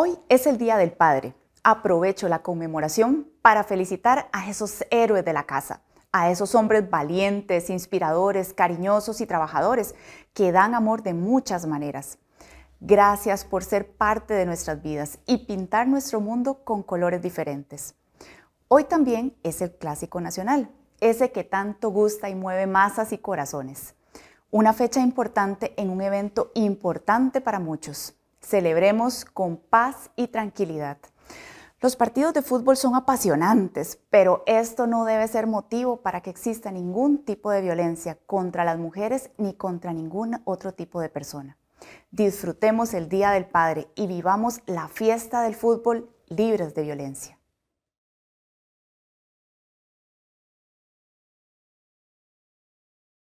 Hoy es el Día del Padre. Aprovecho la conmemoración para felicitar a esos héroes de la casa, a esos hombres valientes, inspiradores, cariñosos y trabajadores que dan amor de muchas maneras. Gracias por ser parte de nuestras vidas y pintar nuestro mundo con colores diferentes. Hoy también es el clásico nacional, ese que tanto gusta y mueve masas y corazones. Una fecha importante en un evento importante para muchos. Celebremos con paz y tranquilidad. Los partidos de fútbol son apasionantes, pero esto no debe ser motivo para que exista ningún tipo de violencia contra las mujeres ni contra ningún otro tipo de persona. Disfrutemos el Día del Padre y vivamos la fiesta del fútbol libres de violencia.